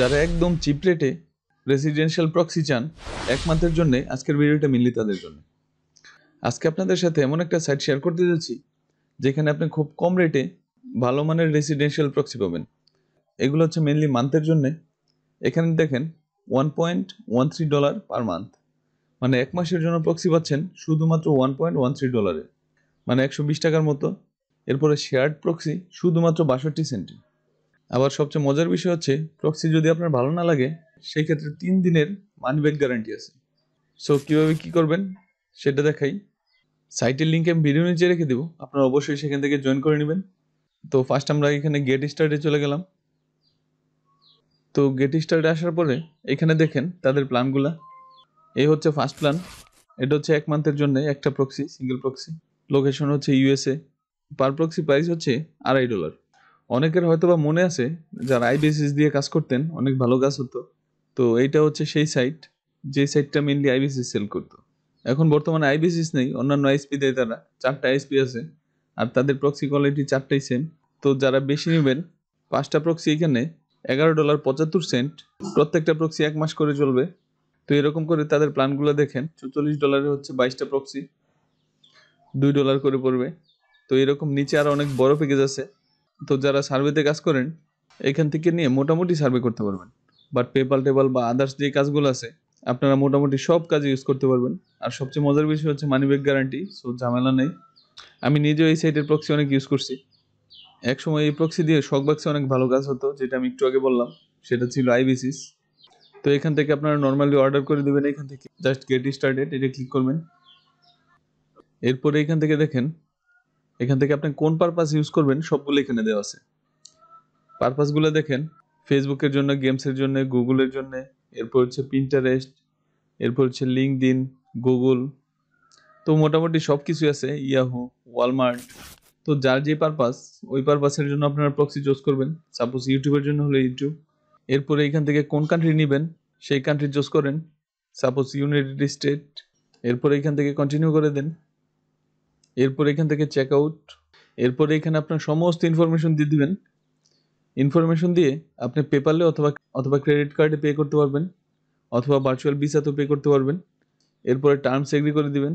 যারা একদম চিপ রেটে রেসিডেন্সিয়াল প্রক্সি চান এক মান্থের জন্য আজকের ভিডিওটা মিললি তাদের জন্য আজকে আপনাদের সাথে এমন একটা সাইট শেয়ার করতে যাচ্ছি যেখানে আপনি খুব কম রেটে ভালো মানের রেসিডেন্সিয়াল প্রক্সি পাবেন এগুলো হচ্ছে মেনলি মান্থের জন্য এখানে দেখেন one point one three dollar per month মানে এক মাসের জন্য প্রক্সি পাচ্ছেন শুধুমাত্র ওয়ান পয়েন্ট ওয়ান থ্রি ডলারে মানে একশো বিশ টাকার মতো এরপরে শেয়ার্ড প্রক্সি শুধুমাত্র বাষট্টি সেন্টে আবার সবচেয়ে মজার বিষয় হচ্ছে প্রক্সি যদি আপনার ভালো না লাগে সেই ক্ষেত্রে তিন দিনের মানি ব্যাক গ্যারান্টি আছে সো কীভাবে কি করবেন সেটা দেখাই সাইটের লিঙ্ক আমি ভিডিও নিচে রেখে দেবো আপনারা অবশ্যই সেখান থেকে জয়েন করে নেবেন তো ফার্স্ট আমরা এখানে গেট স্টার্টে চলে গেলাম তো গেট স্টার্টে আসার পরে এখানে দেখেন তাদের প্ল্যানগুলা এই হচ্ছে ফার্স্ট প্ল্যান এটা হচ্ছে এক মান্থের জন্য একটা প্রক্সি সিঙ্গেল প্রক্সি লোকেশন হচ্ছে ইউএসএ পার প্রক্সি প্রাইস হচ্ছে আড়াই ডলার অনেকের হয়তো বা মনে আছে যারা আইবিএসএস দিয়ে কাজ করতেন অনেক ভালো কাজ হতো তো এইটা হচ্ছে সেই সাইট যে সাইটটা মেনলি আইবিএসএস সেল করতো এখন বর্তমানে আইবিএসএস নেই অন্যান্য আইএসপি দেয় তারা চারটা আইএসপি আছে আর তাদের প্রক্সি কোয়ালিটি চারটাই সেম তো যারা বেশি নেবেন পাঁচটা প্রক্সি এখানে এগারো ডলার পঁচাত্তর সেন্ট প্রত্যেকটা প্রক্সি এক মাস করে চলবে তো এরকম করে তাদের প্ল্যানগুলো দেখেন চৌচল্লিশ ডলারে হচ্ছে বাইশটা প্রক্সি দুই ডলার করে পড়বে তো এরকম নিচে আরও অনেক বড় প্যাকেজ আছে তো যারা সার্ভেতে কাজ করেন এখান থেকে নিয়ে মোটামুটি সার্ভে করতে পারবেন বাট পেপাল টেপাল বা আদার্স যে কাজগুলো আছে আপনারা মোটামুটি সব কাজে ইউজ করতে পারবেন আর সবচেয়ে মজার বিষয় হচ্ছে মানি ব্যাক গ্যারান্টি সো ঝামেলা নেই আমি নিজেও এই সাইটের প্রক্সি অনেক ইউজ করছি এক সময় এই প্রক্সি দিয়ে বাক্সে অনেক ভালো কাজ হতো যেটা আমি একটু আগে বললাম সেটা ছিল আইবিসিস তো এখান থেকে আপনারা নর্মালি অর্ডার করে দেবেন এখান থেকে জাস্ট গেট স্টার্টেড এটা ক্লিক করবেন এরপরে এখান থেকে দেখেন এখান থেকে আপনি কোন পারপাস ইউজ করবেন সবগুলো এখানে দেওয়া আছে পারপাসগুলো দেখেন ফেসবুকের জন্য গেমসের জন্য গুগলের জন্য এরপর হচ্ছে পিন্টারেস্ট এরপর হচ্ছে লিঙ্কড গুগল তো মোটামুটি সব কিছুই আছে ইয়াহু ওয়ালমার্ট তো যার যে পারপাস ওই পারপাসের জন্য আপনারা প্রক্সি চুজ করবেন সাপোজ ইউটিউবের জন্য হলে ইউটিউব এরপরে এখান থেকে কোন কান্ট্রি নেবেন সেই কান্ট্রি চুজ করেন সাপোজ ইউনাইটেড স্টেট এরপর এখান থেকে কন্টিনিউ করে দেন এরপর এখান থেকে চেক আউট এরপর এখানে আপনার সমস্ত ইনফরমেশন দিয়ে দিবেন ইনফরমেশন দিয়ে আপনি পেপারলে অথবা অথবা ক্রেডিট কার্ডে পে করতে পারবেন অথবা ভার্চুয়াল ভিসাতেও পে করতে পারবেন এরপরে টার্মস এগ্রি করে দিবেন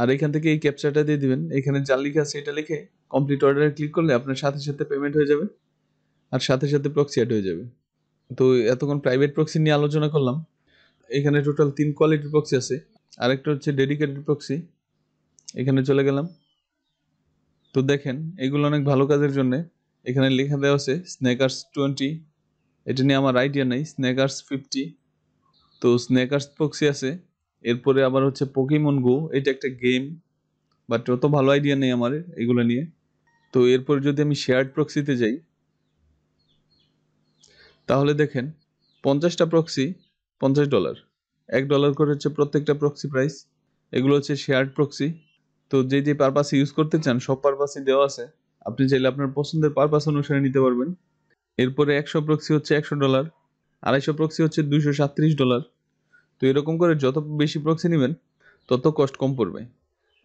আর এখান থেকে এই ক্যাপচারটা দিয়ে দিবেন এখানে যা লিখা আছে এটা লিখে কমপ্লিট অর্ডারে ক্লিক করলে আপনার সাথে সাথে পেমেন্ট হয়ে যাবে আর সাথে সাথে প্রক্সি অ্যাড হয়ে যাবে তো এতক্ষণ প্রাইভেট প্রক্সি নিয়ে আলোচনা করলাম এখানে টোটাল তিন কোয়ালিটির প্রক্সি আছে আরেকটা হচ্ছে ডেডিকেটেড প্রক্সি এখানে চলে গেলাম তো দেখেন এগুলো অনেক ভালো কাজের জন্য এখানে লেখা দেওয়া আছে স্নেকার্স টোয়েন্টি এটা নিয়ে আমার আইডিয়া নেই স্নেকার্স ফিফটি তো স্নেকার্স পক্সি আছে এরপরে আবার হচ্ছে পকিমন গো এটা একটা গেম বাট অত ভালো আইডিয়া নেই আমার এগুলো নিয়ে তো এরপর যদি আমি শেয়ার্ড প্রক্সিতে যাই তাহলে দেখেন পঞ্চাশটা প্রক্সি পঞ্চাশ ডলার এক ডলার করে হচ্ছে প্রত্যেকটা প্রক্সি প্রাইস এগুলো হচ্ছে শেয়ার্ড প্রক্সি তো যে যে পারপাসে ইউজ করতে চান সব পারপাসে দেওয়া আছে আপনি চাইলে আপনার পছন্দের পারপাস অনুসারে নিতে পারবেন এরপরে একশো প্রক্সি হচ্ছে একশো ডলার আড়াইশো প্রক্সি হচ্ছে দুশো সাতত্রিশ ডলার তো এরকম করে যত বেশি প্রক্সি নেবেন তত কষ্ট কম পড়বে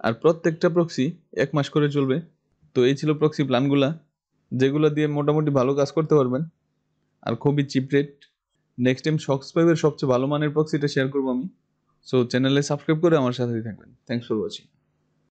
আর প্রত্যেকটা প্রক্সি এক মাস করে চলবে তো এই ছিল প্রক্সি প্ল্যানগুলা যেগুলো দিয়ে মোটামুটি ভালো কাজ করতে পারবেন আর খুবই cheap rate next time socks পাইভের সবচেয়ে ভালো মানের প্রক্সিটা শেয়ার করবো আমি সো চ্যানেলে সাবস্ক্রাইব করে আমার সাথেই থাকবেন থ্যাংকস ফর ওয়াচিং